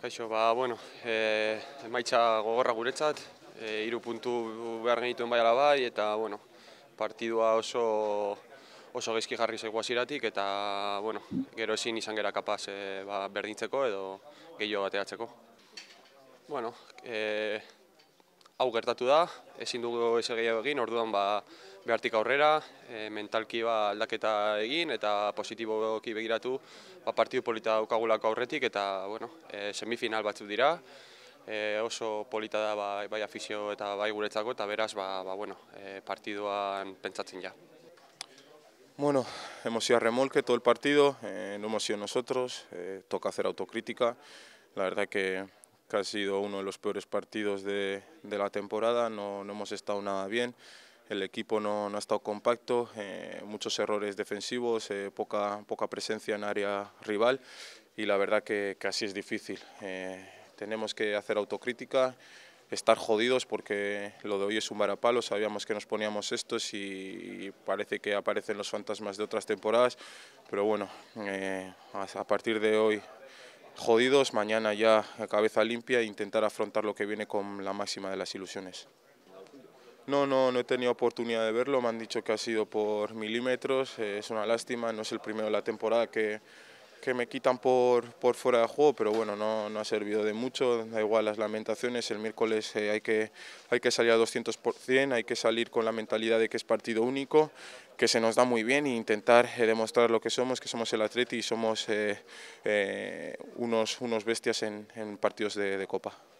Kaixo, ba, bueno, e, emaitza gogorra guretzat, e, iru puntu behar genituen bai alabai, eta, bueno, partidua oso, oso gaizki jarri zegoa ziratik, eta, bueno, gero ezin izan gera kapaz e, ba, berdintzeko edo gehiago bateatzeko. Bueno, e, hau gertatu da, ezin dugu ez gehiago egin, orduan ba, behartik aurrera, e, mentalki ba, aldaketa egin eta positiboki begiratu ba, partidu polita daukagulako aurretik eta bueno, e, semifinal batzuk dira, e, oso polita da bai, bai afizio eta bai guretzako eta beraz ba, ba, bueno, e, partiduan pentsatzen ja. Bueno, hemos sido a remolque todo el partido, eh, no hemos sido nosotros, eh, toca hacer autocrítica. La verdad que que ha sido uno de los peores partidos de, de la temporada, no, no, hemos estado nada bien, el equipo no, no ha estado compacto, eh, muchos errores defensivos, eh, poca, poca presencia en área rival y la verdad que, casi así es difícil. Eh, tenemos que hacer autocrítica, estar jodidos porque lo de hoy es un varapalo, sabíamos que nos poníamos estos y parece que aparecen los fantasmas de otras temporadas, pero bueno, a partir de hoy jodidos, mañana ya a cabeza limpia e intentar afrontar lo que viene con la máxima de las ilusiones. No, no, no he tenido oportunidad de verlo, me han dicho que ha sido por milímetros, eh, es una lástima, no es el primero de la temporada que, que me quitan por, por fuera de juego, pero bueno, no, no, ha servido de mucho, da igual las lamentaciones, el miércoles eh, hay, que, hay que salir a 200%, hay que salir con la mentalidad de que es partido único, que se nos da muy bien e intentar eh, demostrar lo que somos, que somos el Atleti y somos eh, unos, unos bestias en, partidos de Copa.